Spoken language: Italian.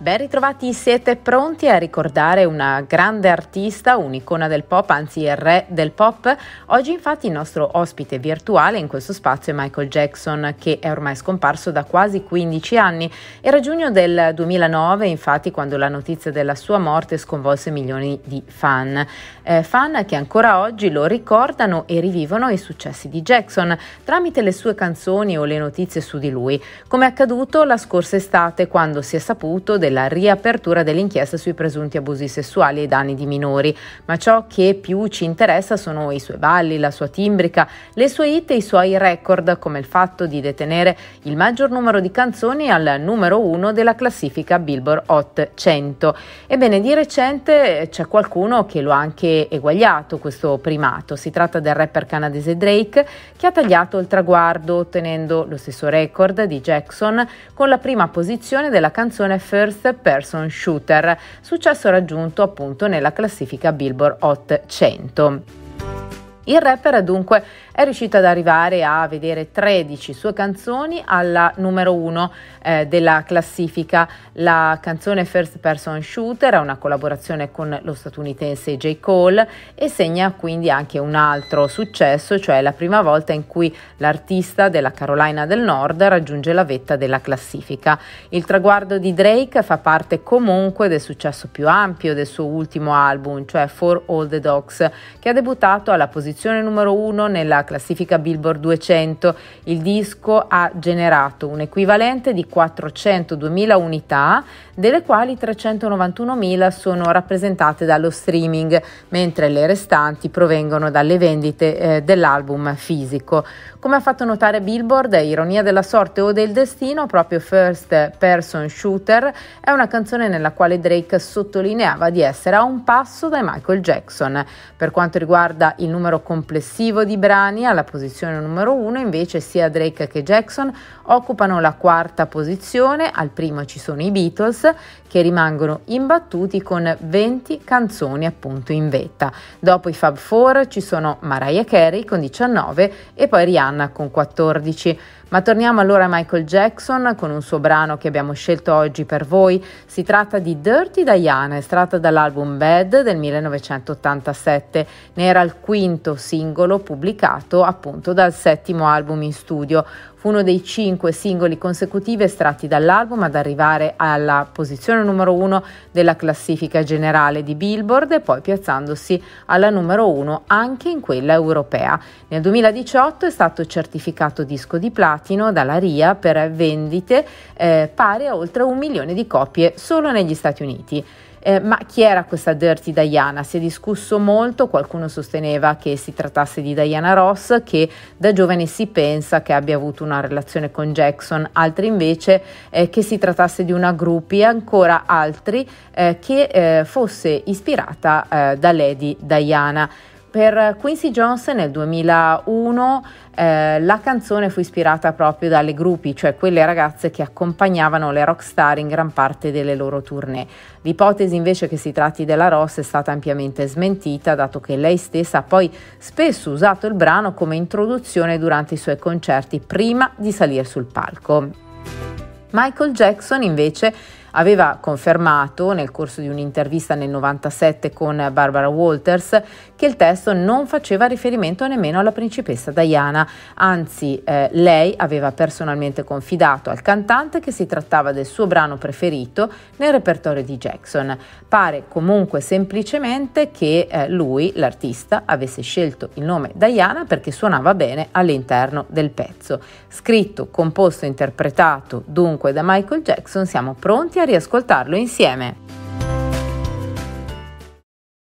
Ben ritrovati, siete pronti a ricordare una grande artista, un'icona del pop, anzi il re del pop? Oggi infatti il nostro ospite virtuale in questo spazio è Michael Jackson, che è ormai scomparso da quasi 15 anni. Era giugno del 2009 infatti quando la notizia della sua morte sconvolse milioni di fan. Eh, fan che ancora oggi lo ricordano e rivivono i successi di Jackson tramite le sue canzoni o le notizie su di lui, come è accaduto la scorsa estate quando si è saputo del della riapertura dell'inchiesta sui presunti abusi sessuali e danni di minori, ma ciò che più ci interessa sono i suoi balli, la sua timbrica, le sue hit e i suoi record, come il fatto di detenere il maggior numero di canzoni al numero uno della classifica Billboard Hot 100. Ebbene, di recente c'è qualcuno che lo ha anche eguagliato questo primato. Si tratta del rapper canadese Drake che ha tagliato il traguardo ottenendo lo stesso record di Jackson con la prima posizione della canzone First First Person Shooter, successo raggiunto appunto nella classifica Billboard Hot 100. Il rapper è dunque è riuscita ad arrivare a vedere 13 sue canzoni alla numero 1 eh, della classifica. La canzone First Person Shooter è una collaborazione con lo statunitense J. Cole e segna quindi anche un altro successo, cioè la prima volta in cui l'artista della Carolina del Nord raggiunge la vetta della classifica. Il traguardo di Drake fa parte comunque del successo più ampio del suo ultimo album, cioè For All the Dogs, che ha debuttato alla posizione numero 1 nella classifica Billboard 200, il disco ha generato un equivalente di 402.000 unità, delle quali 391.000 sono rappresentate dallo streaming, mentre le restanti provengono dalle vendite eh, dell'album fisico. Come ha fatto notare Billboard, ironia della sorte o del destino, proprio First Person Shooter è una canzone nella quale Drake sottolineava di essere a un passo da Michael Jackson. Per quanto riguarda il numero complessivo di brani, americani alla posizione numero 1, invece sia Drake che Jackson occupano la quarta posizione, al primo ci sono i Beatles che rimangono imbattuti con 20 canzoni appunto in vetta. Dopo i Fab Four ci sono Mariah Carey con 19 e poi Rihanna con 14. Ma torniamo allora a Michael Jackson con un suo brano che abbiamo scelto oggi per voi. Si tratta di Dirty Diana, estratta dall'album Bad del 1987. Ne era il quinto singolo pubblicato tratto appunto dal settimo album in studio. Fu uno dei cinque singoli consecutivi estratti dall'album ad arrivare alla posizione numero uno della classifica generale di Billboard e poi piazzandosi alla numero uno anche in quella europea. Nel 2018 è stato certificato disco di platino dalla RIA per vendite eh, pari a oltre un milione di copie solo negli Stati Uniti. Eh, ma chi era questa Dirty Diana? Si è discusso molto, qualcuno sosteneva che si trattasse di Diana Ross, che da giovane si pensa che abbia avuto una relazione con Jackson, altri invece eh, che si trattasse di una groupie, ancora altri eh, che eh, fosse ispirata eh, da Lady Diana. Per Quincy Jones nel 2001 eh, la canzone fu ispirata proprio dalle gruppi, cioè quelle ragazze che accompagnavano le rockstar in gran parte delle loro tournée. L'ipotesi invece che si tratti della Ross è stata ampiamente smentita, dato che lei stessa ha poi spesso usato il brano come introduzione durante i suoi concerti prima di salire sul palco. Michael Jackson invece aveva confermato nel corso di un'intervista nel 97 con Barbara Walters che il testo non faceva riferimento nemmeno alla principessa Diana, anzi eh, lei aveva personalmente confidato al cantante che si trattava del suo brano preferito nel repertorio di Jackson. Pare comunque semplicemente che eh, lui, l'artista, avesse scelto il nome Diana perché suonava bene all'interno del pezzo. Scritto, composto e interpretato dunque da Michael Jackson, siamo pronti a riascoltarlo insieme.